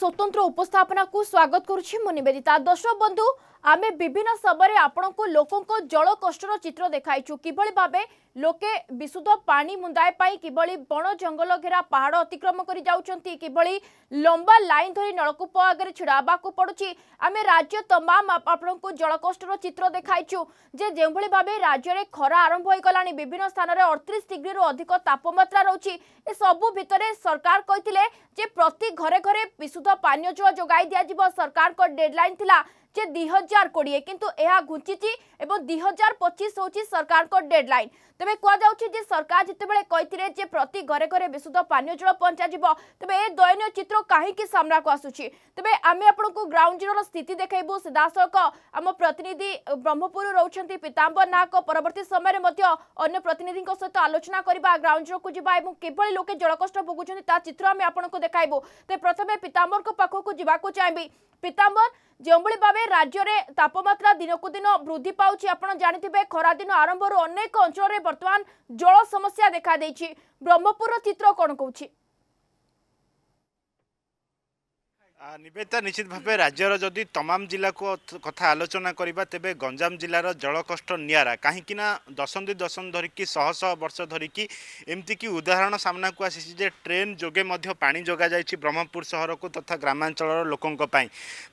স্বতন্ত্র উপস্থাপনা স্বাগত করছি মু নিবেদিতা দর্শক বন্ধু আমি বিভিন্ন সময় আপনার লোক জল কষ্টর চিত্র দেখাইছু কিভাবে ভাবে লোকে বিশুদ্ধ পানি মুন্দায় পাই কিভাবে বণ জঙ্গল ঘেরা পাহাড় অতিক্রম করে যাচ্ছেন কিভাবে লম্বা লাইন ধরে নলকূপ আগে ছিড়া হওয়া পড়ুছি আমি রাজ্য তমাম আপনার জল কষ্টর চিত্র দেখাইছু যে যেভাবে ভাবে রাজ্যের খরা আরম্ভ হয়ে গলা বিভিন্ন স্থানের অড়তিশ ডিগ্রি অধিক তাপমাত্রা রয়েছে এসবু ভিতরে সরকার কে যে প্রতি ঘরে ঘরে বিশুদ্ধ পানীয় জল যোগাই দিয়া সরকার ডেডলাইন লা যে দুই হাজার কোড়িয়ে কিন্তু এ ঘুঞ্চিছি এবং দুই হাজার পঁচিশ হচ্ছে সরকার ডেডলাইন তবে কুযাচ্ছে যে সরকার যেতবে কে যে প্রতি ঘরে ঘরে বিশুদ্ধ পানীয় জল পঞ্চাযিব তবে এ দয়নীয় চিত্র কী সামনাকু আসুচি তবে আমি আপনার গ্রাউন্ড জিরোর স্থিতি দেখাইবু সিধাসলখ আম প্রতিনিধি ব্রহ্মপুর রয়েছেন পীতাম্বর নায়ক পরবর্তী সময় অন্য প্রতিনিধি সহ আলোচনা করা গ্রাউন্ড জিরোক যা এবং কিভাবে লোকে জলকষ্ট ভোগুচ্ছেন তা চিত্র আমি আপনার দেখাইবু তবে প্রথমে পীতাম্বর পাখক যা চাইবি পীতাম্বর যেভাবে ভাবে ପରେ ରାଜ୍ୟରେ ତାପମାତ୍ରା ଦିନକୁ ଦିନ ବୃଦ୍ଧି ପାଉଛି ଆପଣ ଜାଣିଥିବେ ଖରାଦିନ ଆରମ୍ଭରୁ ଅନେକ ଅଞ୍ଚଳରେ ବର୍ତ୍ତମାନ ଜଳ ସମସ୍ୟା ଦେଖାଦେଇଛି ବ୍ରହ୍ମପୁରର ଚିତ୍ର କ'ଣ କହୁଛି ନିବେଦିତା ନିଶ୍ଚିତ ଭାବେ ରାଜ୍ୟର ଯଦି ତମାମ ଜିଲ୍ଲାକୁ କଥା ଆଲୋଚନା କରିବା ତେବେ ଗଞ୍ଜାମ ଜିଲ୍ଲାର ଜଳକଷ୍ଟ ନିଆରା କାହିଁକିନା ଦଶନ୍ଧି ଦଶନ୍ଧି ଧରିକି ଶହ ଶହ ବର୍ଷ ଧରିକି ଏମିତିକି ଉଦାହରଣ ସାମ୍ନାକୁ ଆସିଛି ଯେ ଟ୍ରେନ୍ ଯୋଗେ ମଧ୍ୟ ପାଣି ଯୋଗାଯାଇଛି ବ୍ରହ୍ମପୁର ସହରକୁ ତଥା ଗ୍ରାମାଞ୍ଚଳର ଲୋକଙ୍କ ପାଇଁ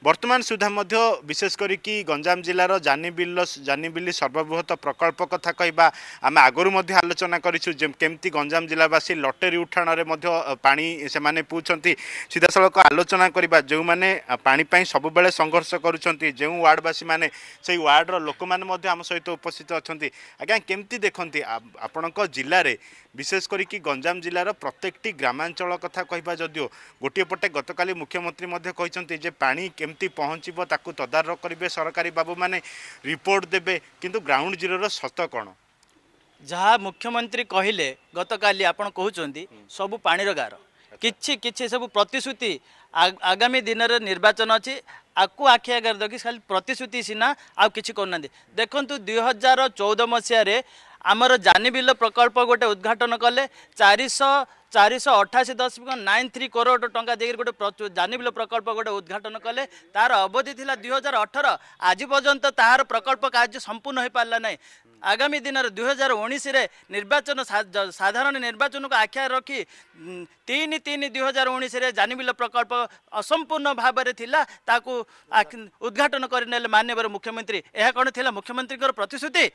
ବର୍ତ୍ତମାନ ସୁଦ୍ଧା ମଧ୍ୟ ବିଶେଷ କରିକି ଗଞ୍ଜାମ ଜିଲ୍ଲାର ଜାନିବିଲ ଜାନିବିଲି ସର୍ବବୃହତ ପ୍ରକଳ୍ପ କଥା କହିବା ଆମେ ଆଗରୁ ମଧ୍ୟ ଆଲୋଚନା କରିଛୁ କେମିତି ଗଞ୍ଜାମ ଜିଲ୍ଲାବାସୀ ଲଟେରୀ ଉଠାଣରେ ମଧ୍ୟ ପାଣି ସେମାନେ ପିଉଛନ୍ତି ସିଧାସଳଖ ଆଲୋଚନା କରିବା କିମ୍ବା ଯେଉଁମାନେ ପାଣି ପାଇଁ ସବୁବେଳେ ସଂଘର୍ଷ କରୁଛନ୍ତି ଯେଉଁ ୱାର୍ଡବାସୀମାନେ ସେଇ ୱାର୍ଡର ଲୋକମାନେ ମଧ୍ୟ ଆମ ସହିତ ଉପସ୍ଥିତ ଅଛନ୍ତି ଆଜ୍ଞା କେମିତି ଦେଖନ୍ତି ଆପଣଙ୍କ ଜିଲ୍ଲାରେ ବିଶେଷ କରିକି ଗଞ୍ଜାମ ଜିଲ୍ଲାର ପ୍ରତ୍ୟେକଟି ଗ୍ରାମାଞ୍ଚଳ କଥା କହିବା ଯଦିଓ ଗୋଟିଏ ପଟେ ଗତକାଲି ମୁଖ୍ୟମନ୍ତ୍ରୀ ମଧ୍ୟ କହିଛନ୍ତି ଯେ ପାଣି କେମିତି ପହଞ୍ଚିବ ତାକୁ ତଦାରଖ କରିବେ ସରକାରୀ ବାବୁମାନେ ରିପୋର୍ଟ ଦେବେ କିନ୍ତୁ ଗ୍ରାଉଣ୍ଡ ଜିରୋର ସତ କ'ଣ ଯାହା ମୁଖ୍ୟମନ୍ତ୍ରୀ କହିଲେ ଗତକାଲି ଆପଣ କହୁଛନ୍ତି ସବୁ ପାଣିର ଗାର କିଛି କିଛି ସବୁ ପ୍ରତିଶ୍ରୁତି ଆଗାମୀ ଦିନରେ ନିର୍ବାଚନ ଅଛି ଆକୁ ଆଖି ଆଗରେ ରଖି ଖାଲି ପ୍ରତିଶ୍ରୁତି ସିନା ଆଉ କିଛି କରୁନାହାନ୍ତି ଦେଖନ୍ତୁ ଦୁଇ ହଜାର ଚଉଦ ମସିହାରେ ଆମର ଜାନିବିଲ ପ୍ରକଳ୍ପ ଗୋଟେ ଉଦ୍ଘାଟନ କଲେ ଚାରିଶହ चारिश अठासी दशमिक नाइन थ्री करोड टाइम जानिबिल प्रकल्प गोटे उद्घाटन कले तार अवधि इलाइ हजार अठर आज पर्न्त तार प्रकल्प कार्ज सम्पूर्ण हुँदै आगामी दिन र दुई हजार उन्से निर्वाचन साधारण निर्वाचनको आख्या रकि तिन तिन दुई हजार उन्से जान प्रकल्प असम्पूर्ण भावर उद्घाटन गरिन मान्यवर मुख्यमन्त्री यहाँ कन् थाख्यमन्त्रीको प्रतिश्रुति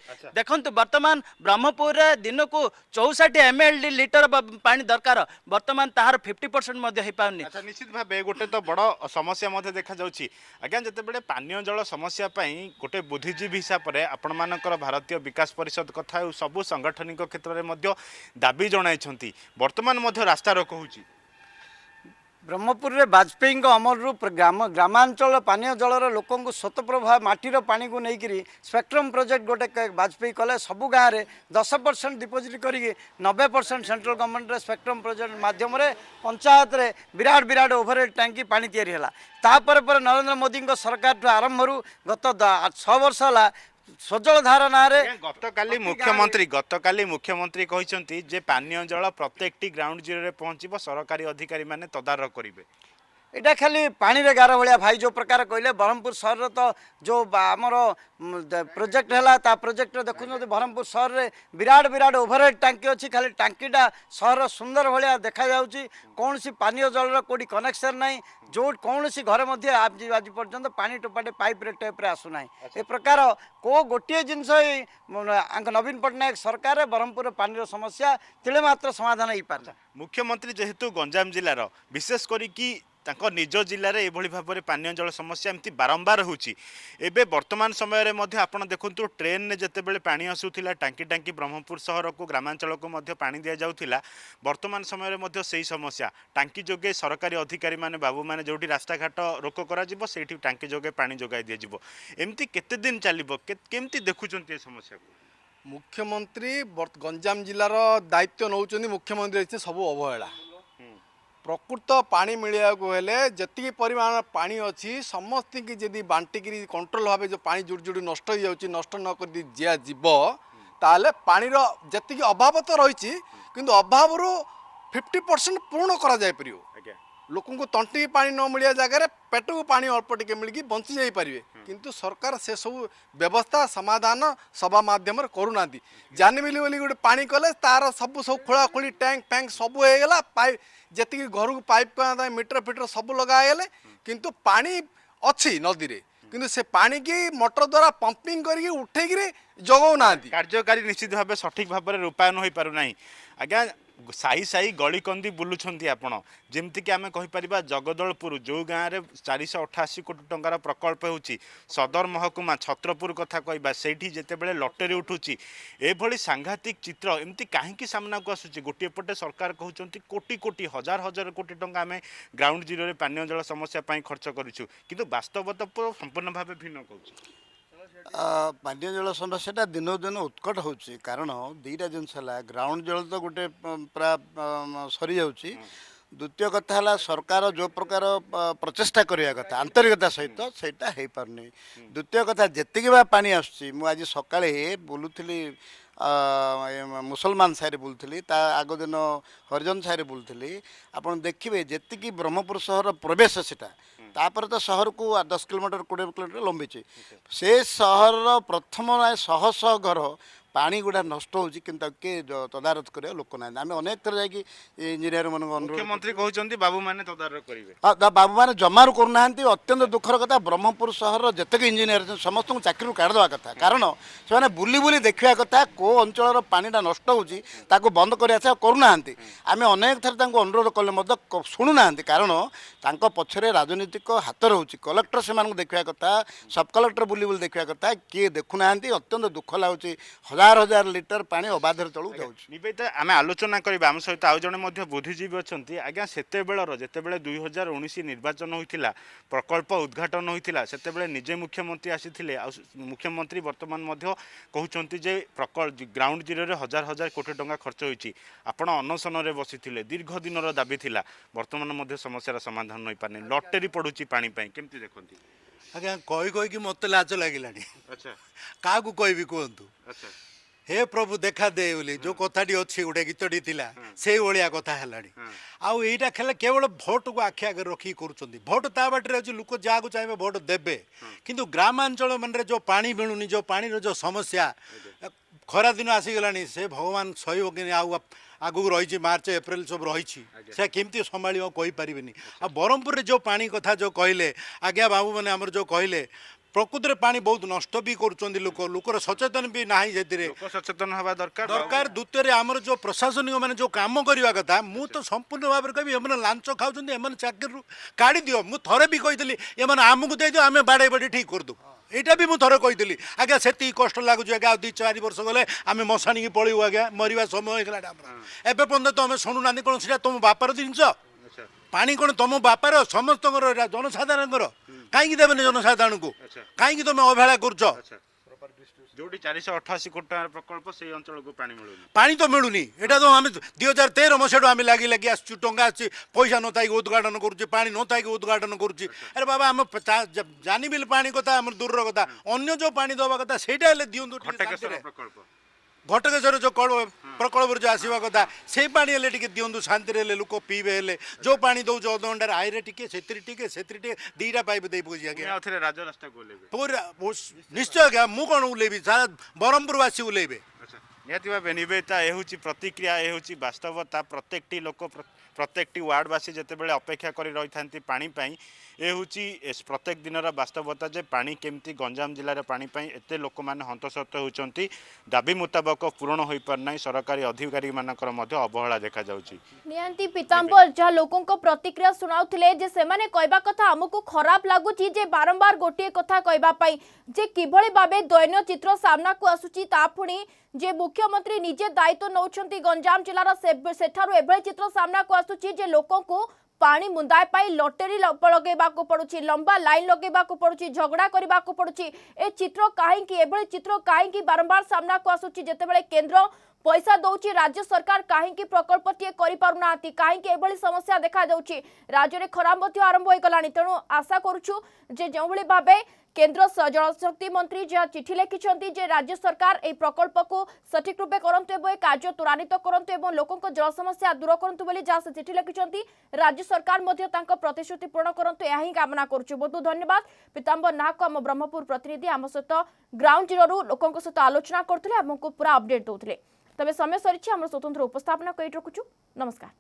देख्नु बर्तमान ब्रह्मपुर दिनको चौषि एमएलडी लिटर पार्छ ସରକାର ବର୍ତ୍ତମାନ ତାହାର ଫିଫ୍ଟି ପରସେଣ୍ଟ ମଧ୍ୟ ହେଇପାରୁନି ନିଶ୍ଚିତ ଭାବେ ଗୋଟେ ତ ବଡ଼ ସମସ୍ୟା ମଧ୍ୟ ଦେଖାଯାଉଛି ଆଜ୍ଞା ଯେତେବେଳେ ପାନୀୟ ଜଳ ସମସ୍ୟା ପାଇଁ ଗୋଟେ ବୁଦ୍ଧିଜୀବୀ ହିସାବରେ ଆପଣମାନଙ୍କର ଭାରତୀୟ ବିକାଶ ପରିଷଦ କଥା ଆଉ ସବୁ ସାଙ୍ଗଠନିକ କ୍ଷେତ୍ରରେ ମଧ୍ୟ ଦାବି ଜଣାଇଛନ୍ତି ବର୍ତ୍ତମାନ ମଧ୍ୟ ରାସ୍ତାର କହୁଛି ବ୍ରହ୍ମପୁରରେ ବାଜପେୟୀଙ୍କ ଅମଲରୁ ଗ୍ରାମ ଗ୍ରାମାଞ୍ଚଳ ପାନୀୟ ଜଳର ଲୋକଙ୍କୁ ସ୍ୱତଃପ୍ରଭାବ ମାଟିର ପାଣିକୁ ନେଇକିରି ସ୍ପେକ୍ଟ୍ରମ୍ ପ୍ରୋଜେକ୍ଟ ଗୋଟେ ବାଜପେୟୀ କଲେ ସବୁ ଗାଁରେ ଦଶ ପରସେଣ୍ଟ ଡିପୋଜିଟ୍ କରିକି ନବେ ପରସେଣ୍ଟ ସେଣ୍ଟ୍ରାଲ ଗଭର୍ଣ୍ଣମେଣ୍ଟରେ ସ୍ପେକ୍ଟ୍ରମ୍ ପ୍ରୋଜେକ୍ଟ ମାଧ୍ୟମରେ ପଞ୍ଚାୟତରେ ବିରାଟ ବିରାଟ ଓଭରହେଡ଼ ଟ୍ୟାଙ୍କି ପାଣି ତିଆରି ହେଲା ତାପରେ ପରେ ନରେନ୍ଦ୍ର ମୋଦିଙ୍କ ସରକାରଠୁ ଆରମ୍ଭରୁ ଗତ ଛଅ ବର୍ଷ ହେଲା ସଜଳ ଧାରା ନାଁରେ ଗତକାଲି ମୁଖ୍ୟମନ୍ତ୍ରୀ ଗତକାଲି ମୁଖ୍ୟମନ୍ତ୍ରୀ କହିଛନ୍ତି ଯେ ପାନୀୟ ଜଳ ପ୍ରତ୍ୟେକଟି ଗ୍ରାଉଣ୍ଡ ଜିରୋରେ ପହଞ୍ଚିବ ସରକାରୀ ଅଧିକାରୀମାନେ ତଦାରଖ କରିବେ खाली एटा खालि पाँच भाई जो प्रकार कहिले ब्रह्मपुर सहर प्रोजेक्ट होला प्रोजेक्ट देखुन्छ ब्रह्मपुर सहरे विराट विराट ओभरहेड टाङ्किन्छ खालि टाङ्किटा सहर सुंदर भए देखा कौसि पानीय जल र के कनेक्सन नै जो घर घरमा आज पर्ने पाोपाटे पइप्रे टेप्रे आसुना प्रकार को गोटे जिनिस नवीन पट्टनायक सरकार ब्रह्मपुर पानी समस्या त्यही मत समाधान मुख्यमन्त्री जे गजाम जिल्ला विशेष गरिकी ତାଙ୍କ ନିଜ ଜିଲ୍ଲାରେ ଏଭଳି ଭାବରେ ପାନୀୟ ଜଳ ସମସ୍ୟା ଏମିତି ବାରମ୍ବାର ହେଉଛି ଏବେ ବର୍ତ୍ତମାନ ସମୟରେ ମଧ୍ୟ ଆପଣ ଦେଖନ୍ତୁ ଟ୍ରେନ୍ରେ ଯେତେବେଳେ ପାଣି ଆସୁଥିଲା ଟାଙ୍କି ଟାଙ୍କି ବ୍ରହ୍ମପୁର ସହରକୁ ଗ୍ରାମାଞ୍ଚଳକୁ ମଧ୍ୟ ପାଣି ଦିଆଯାଉଥିଲା ବର୍ତ୍ତମାନ ସମୟରେ ମଧ୍ୟ ସେହି ସମସ୍ୟା ଟାଙ୍କି ଯୋଗେ ସରକାରୀ ଅଧିକାରୀମାନେ ବାବୁମାନେ ଯେଉଁଠି ରାସ୍ତାଘାଟ ରୋକ କରାଯିବ ସେଇଠି ଟାଙ୍କି ଯୋଗେ ପାଣି ଯୋଗାଇ ଦିଆଯିବ ଏମିତି କେତେ ଦିନ ଚାଲିବ କେମିତି ଦେଖୁଛନ୍ତି ଏ ସମସ୍ୟାକୁ ମୁଖ୍ୟମନ୍ତ୍ରୀ ଗଞ୍ଜାମ ଜିଲ୍ଲାର ଦାୟିତ୍ୱ ନେଉଛନ୍ତି ମୁଖ୍ୟମନ୍ତ୍ରୀ ସବୁ ଅବହେଳା ପ୍ରକୃତ ପାଣି ମିଳିବାକୁ ହେଲେ ଯେତିକି ପରିମାଣ ପାଣି ଅଛି ସମସ୍ତଙ୍କୁ ଯଦି ବାଣ୍ଟିକିରି କଣ୍ଟ୍ରୋଲ ଭାବେ ଯେଉଁ ପାଣି ଯୋଡ଼ି ଯୋଡ଼ି ନଷ୍ଟ ହେଇଯାଉଛି ନଷ୍ଟ ନ କରି ଦିଆଯିବ ତାହେଲେ ପାଣିର ଯେତିକି ଅଭାବ ତ ରହିଛି କିନ୍ତୁ ଅଭାବରୁ ଫିଫ୍ଟି ପରସେଣ୍ଟ ପୂରଣ କରାଯାଇପାରିବ ଲୋକଙ୍କୁ ତଣ୍ଟିକି ପାଣି ନ ମିଳିବା ଜାଗାରେ ପେଟକୁ ପାଣି ଅଳ୍ପ ଟିକେ ମିଳିକି ବଞ୍ଚିଯାଇପାରିବେ କିନ୍ତୁ ସରକାର ସେସବୁ ବ୍ୟବସ୍ଥା ସମାଧାନ ସଭା ମାଧ୍ୟମରେ କରୁନାହାନ୍ତି ଜାନିମିଲି ବୋଲି ଗୋଟେ ପାଣି କଲେ ତାର ସବୁ ସବୁ ଖୋଳାଖୋଳି ଟ୍ୟାଙ୍କ ଫ୍ୟାଙ୍କ ସବୁ ହେଇଗଲା ପାଇପ୍ ଯେତିକି ଘରକୁ ପାଇପ୍ ମିଟର ଫିଟର ସବୁ ଲଗା ହେଇଗଲେ କିନ୍ତୁ ପାଣି ଅଛି ନଦୀରେ କିନ୍ତୁ ସେ ପାଣିକି ମଟର ଦ୍ୱାରା ପମ୍ପିଂ କରିକି ଉଠେଇକିରି ଯୋଗାଉନାହାନ୍ତି କାର୍ଯ୍ୟକାରୀ ନିଶ୍ଚିତ ଭାବେ ସଠିକ୍ ଭାବରେ ରୂପାୟନ ହୋଇପାରୁନାହିଁ ଆଜ୍ଞା ସାହି ସାହି ଗଳିକନ୍ଦି ବୁଲୁଛନ୍ତି ଆପଣ ଯେମିତିକି ଆମେ କହିପାରିବା ଜଗଦଳପୁର ଯେଉଁ ଗାଁରେ ଚାରିଶହ ଅଠାଅଶୀ କୋଟି ଟଙ୍କାର ପ୍ରକଳ୍ପ ହେଉଛି ସଦର ମହକୁମା ଛତ୍ରପୁର କଥା କହିବା ସେଇଠି ଯେତେବେଳେ ଲଟେରୀ ଉଠୁଛି ଏଭଳି ସାଂଘାତିକ ଚିତ୍ର ଏମିତି କାହିଁକି ସାମ୍ନାକୁ ଆସୁଛି ଗୋଟିଏ ପଟେ ସରକାର କହୁଛନ୍ତି କୋଟି କୋଟି ହଜାର ହଜାର କୋଟି ଟଙ୍କା ଆମେ ଗ୍ରାଉଣ୍ଡ ଜିରୋରେ ପାନୀୟ ଜଳ ସମସ୍ୟା ପାଇଁ ଖର୍ଚ୍ଚ କରିଛୁ କିନ୍ତୁ ବାସ୍ତବତା ସମ୍ପୂର୍ଣ୍ଣ ଭାବେ ଭିନ୍ନ କହୁଛି ପାନୀୟ ଜଳ ସମସ୍ୟାଟା ଦିନକୁ ଦିନ ଉତ୍କଟ ହେଉଛି କାରଣ ଦୁଇଟା ଜିନିଷ ହେଲା ଗ୍ରାଉଣ୍ଡ ଜଳ ତ ଗୋଟେ ପୁରା ସରିଯାଉଛି ଦ୍ୱିତୀୟ କଥା ହେଲା ସରକାର ଯେଉଁ ପ୍ରକାର ପ୍ରଚେଷ୍ଟା କରିବା କଥା ଆନ୍ତରିକତା ସହିତ ସେଇଟା ହେଇପାରୁନି ଦ୍ୱିତୀୟ କଥା ଯେତିକି ବା ପାଣି ଆସୁଛି ମୁଁ ଆଜି ସକାଳେ ବୁଲୁଥିଲି ମୁସଲମାନ ସାହିରେ ବୁଲୁଥିଲି ତା ଆଗ ଦିନ ହରିଜନ ସାହିରେ ବୁଲୁଥିଲି ଆପଣ ଦେଖିବେ ଯେତିକି ବ୍ରହ୍ମପୁର ସହର ପ୍ରବେଶ ସେଇଟା ତାପରେ ତ ସହରକୁ ଦଶ କିଲୋମିଟର କୋଡ଼ିଏ କିଲୋମିଟର ଲମ୍ବିଛି ସେ ସହରର ପ୍ରଥମ ଶହ ଶହ ଘର गुड़ा नष्ट हौ के तदारत गरेको लोक नाँदै आउने अनेक थ्राइक इन्जिनयर मन्त्री बाबु ह बाबु म जमु कुना दुःख र कथा ब्रह्मपुर सहर र त्यति इन्जिनयर छन् समस्ति कारण बुलिबुली देखा कथा को अञ्चल र पाटा नष्ट हे बन्द गरिसे गरुना अनुरोधले शुणु कारण पछरे राजनैतिक हात रहेछ कलेक्टर देखिया कथा सब कलेक्टर बुली देखिया कथा के देखुना अत्यंत दुख लाग চার হাজার লিটর পা অবাধে তলু যাচ্ছে নিবেদিতা আমি আলোচনা করা আম সহ আউ জন বুদ্ধিজীবী অনেক আজ্ঞা সেতবেলার যেতবে দুই হাজার উনিশ নির্বাচন হয়েছিল প্রকল্প উদ্ঘাটন হয়েছিল সেতবে নিজে মুখ্যমন্ত্রী আসিলে মুখ্যমন্ত্রী বর্তমান কুমার যে গ্রাউন্ড জিরোরে হাজার হাজার কোটি টঙ্কা খরচ হয়েছে আপনার অনশনরে বসিলে দীর্ঘ দিনর দাবি লা বর্তমান সমস্যার সমাধান হয়ে পারে লটেরি পড়ুছি পাঁচ কেমতি দেখুন ଆଜ୍ଞା କହି କହିକି ମୋତେ ଲାଜ ଲାଗିଲାଣି ଆଚ୍ଛା କାହାକୁ କହିବି କୁହନ୍ତୁ ଆଚ୍ଛା ହେ ପ୍ରଭୁ ଦେଖାଦେ ବୋଲି ଯେଉଁ କଥାଟି ଅଛି ଗୋଟେ ଗୀତଟି ଥିଲା ସେଇଭଳିଆ କଥା ହେଲାଣି ଆଉ ଏଇଟା ଖାଲି କେବଳ ଭୋଟକୁ ଆଖି ଆଗରେ ରଖିକି କରୁଛନ୍ତି ଭୋଟ ତା ବାଟରେ ଅଛି ଲୋକ ଯାହାକୁ ଚାହିଁବେ ଭୋଟ ଦେବେ କିନ୍ତୁ ଗ୍ରାମାଞ୍ଚଳ ମାନଙ୍କରେ ଯେଉଁ ପାଣି ମିଳୁନି ଯେଉଁ ପାଣିର ଯେଉଁ ସମସ୍ୟା ଖରାଦିନ ଆସିଗଲାଣି ସେ ଭଗବାନ ସହିବ କି ଆଉ ଆଗକୁ ରହିଛି ମାର୍ଚ୍ଚ ଏପ୍ରିଲ ସବୁ ରହିଛି ସେ କେମିତି ସମ୍ଭାଳିବ କହିପାରିବେନି ଆଉ ବ୍ରହ୍ମପୁରରେ ଯେଉଁ ପାଣି କଥା ଯେଉଁ କହିଲେ ଆଜ୍ଞା ବାବୁମାନେ ଆମର ଯେଉଁ କହିଲେ ପ୍ରକୃତରେ ପାଣି ବହୁତ ନଷ୍ଟ ବି କରୁଛନ୍ତି ଲୋକ ଲୋକର ସଚେତନ ବି ନାହିଁ ସେଥିରେ ସଚେତନ ହେବା ଦରକାର ଦରକାର ଦ୍ୱିତୀୟରେ ଆମର ଯେଉଁ ପ୍ରଶାସନିକ ମାନେ ଯେଉଁ କାମ କରିବା କଥା ମୁଁ ତ ସମ୍ପୂର୍ଣ୍ଣ ଭାବରେ କହିବି ଏମାନେ ଲାଞ୍ଚ ଖାଉଛନ୍ତି ଏମାନେ ଚାକିରିରୁ କାଢି ଦିଅ ମୁଁ ଥରେ ବି କହିଥିଲି ଏମାନେ ଆମକୁ ଦେଇଦିଅ ଆମେ ବାଡ଼େଇ ବାଡ଼େଇ ଠିକ୍ କରିଦେବୁ ଏଇଟା ବି ମୁଁ ଥରେ କହିଥିଲି ଆଜ୍ଞା ସେତିକି କଷ୍ଟ ଲାଗୁଛି ଆଜ୍ଞା ଆଉ ଦୁଇ ଚାରି ବର୍ଷ ଗଲେ ଆମେ ମଶାଣିକି ପଳେଇବୁ ଆଜ୍ଞା ମରିବା ସମୟ ହେଇଗଲା ଆମର ଏବେ ପର୍ଯ୍ୟନ୍ତ ଆମେ ଶୁଣୁନାହାନ୍ତି କ'ଣ ସେଇଟା ତୁମ ବାପାର ଜିନିଷ ପାଣି କ'ଣ ତୁମ ବାପାର ସମସ୍ତଙ୍କର ଏଇଟା ଜନସାଧାରଣଙ୍କର କାହିଁକି ଦେବେନି ଜନସାଧାରଣଙ୍କୁ କାହିଁକି ତମେ ଅବହେଳା କରୁଛ ଯୋଉଠି ଚାରିଶହ ଅଠାଅଶୀ କୋଟି ଟଙ୍କାର ପ୍ରକଳ୍ପ ସେଇ ଅଞ୍ଚଳକୁ ପାଣି ମିଳୁନି ପାଣି ତ ମିଳୁନି ଏଇଟା ତ ଆମେ ଦୁଇ ହଜାର ତେର ମସିହାଠୁ ଆମେ ଲାଗି ଲାଗି ଆସୁଛୁ ଟଙ୍କା ଆସୁଛି ପଇସା ନ ଥାଇକି ଉଦ୍ଘାଟନ କରୁଛି ପାଣି ନ ଥାଇକି ଉଦ୍ଘାଟନ କରୁଛି ଆରେ ବାବା ଆମ ଜାନିବିଲ ପାଣି କଥା ଆମର ଦୂରର କଥା ଅନ୍ୟ ଯୋଉ ପାଣି ଦେବା କଥା ସେଇଟା ହେଲେ ଦିଅନ୍ତୁ ଘଟକେଶ୍ୱର ଯେଉଁ କଳ ପ୍ରକଳ୍ପରୁ ଯେଉଁ ଆସିବା କଥା ସେଇ ପାଣି ହେଲେ ଟିକେ ଦିଅନ୍ତୁ ଶାନ୍ତିରେ ହେଲେ ଲୋକ ପିଇବେ ହେଲେ ଯେଉଁ ପାଣି ଦେଉଛୁ ଅଧଘଣ୍ଟାରେ ଆଇରେ ଟିକେ ସେଥିରେ ଟିକେ ସେଥିରେ ଟିକେ ଦୁଇଟା ପାଇପ୍ ଦେଇ ପକଉଛି ଆଜ୍ଞା ନିଶ୍ଚୟ ଆଜ୍ଞା ମୁଁ କ'ଣ ଓହ୍ଲେଇବି ସାରା ବ୍ରହ୍ମପୁରବାସୀ ଓହ୍ଲେଇବେ ନିହାତି ଭାବେ ନିବେଦିତା ଏ ହେଉଛି ପ୍ରତିକ୍ରିୟା ଏ ହେଉଛି ବାସ୍ତବତା ପ୍ରତ୍ୟେକଟି ଲୋକ প্রত্যেকটি ওয়ার্ডবাসী যেতবে অপেক্ষা করে রই থাকে পাপাই এ হচ্ছে প্রত্যেক দিনর বাস্তবতা যে পা কেমি গঞ্জাম জেলার পাপাই এত লোক মানে হন্তসত হচ্ছেন দাবি মুতাবক পূরণ হয়ে পার না সরকারি অধিকারী মানকর মধ্যে অবহেলা দেখা যাচ্ছে নিহতি পিতাম্বর যা লোক প্রতিক্রিয়া শুনাউলে যে সেমানে কইবা কথা আমকু খারাপ লাগুচি যে বারম্বার গোটিয়ে কথা কইবা পাই যে কিভাবে ভাবে দৈন্য চিত্র সামনাকু আসুচি তা পুনি যে মুখ্যমন্ত্রী নিজে দায়িত্ব নৌছন্তি গঞ্জাম জেলার সেঠারু এভাবে চিত্র সামনাকু ଆସୁଛି ଯେ ଲୋକଙ୍କୁ ପାଣି ମୁନ୍ଦାଏ ପାଇଁ ଲଟେରୀ ଲଗେଇବାକୁ ପଡ଼ୁଛି ଲମ୍ବା ଲାଇନ୍ ଲଗେଇବାକୁ ପଡ଼ୁଛି ଝଗଡ଼ା କରିବାକୁ ପଡ଼ୁଛି ଏ ଚିତ୍ର କାହିଁକି ଏଭଳି ଚିତ୍ର କାହିଁକି ବାରମ୍ବାର ସାମ୍ନାକୁ ଆସୁଛି ଯେତେବେଳେ କେନ୍ଦ୍ର पैसा दौर राज्य सरकार कहीं प्रकल्प टीए कहीं समस्या देखा राज्य में खराब आरंभ हो गला तेणु आशा कर जो भाई भाव मंत्री जहाँ चिठी लिखिंट राज्य सरकार यह प्रकल्प को सठिक रूपे करतु कार्य त्वरावित करूँ और लोकों जल समस्या दूर करूँ बोली जहाँ से चिठी लिखिंट राज्य सरकार प्रतिश्रुति पूरण करते ही कामना करुँ धन्यवाद पीतांबर नाहक आम ब्रह्मपुर प्रतिनिधि आम सहित ग्राउंड जीरो लोकों सहित आलोचना करूँ पूरा अपडेट दूसरे তবে সময় সরিছে আমার স্বতন্ত্র উপস্থাপনা করে রাখুছু নমস্কার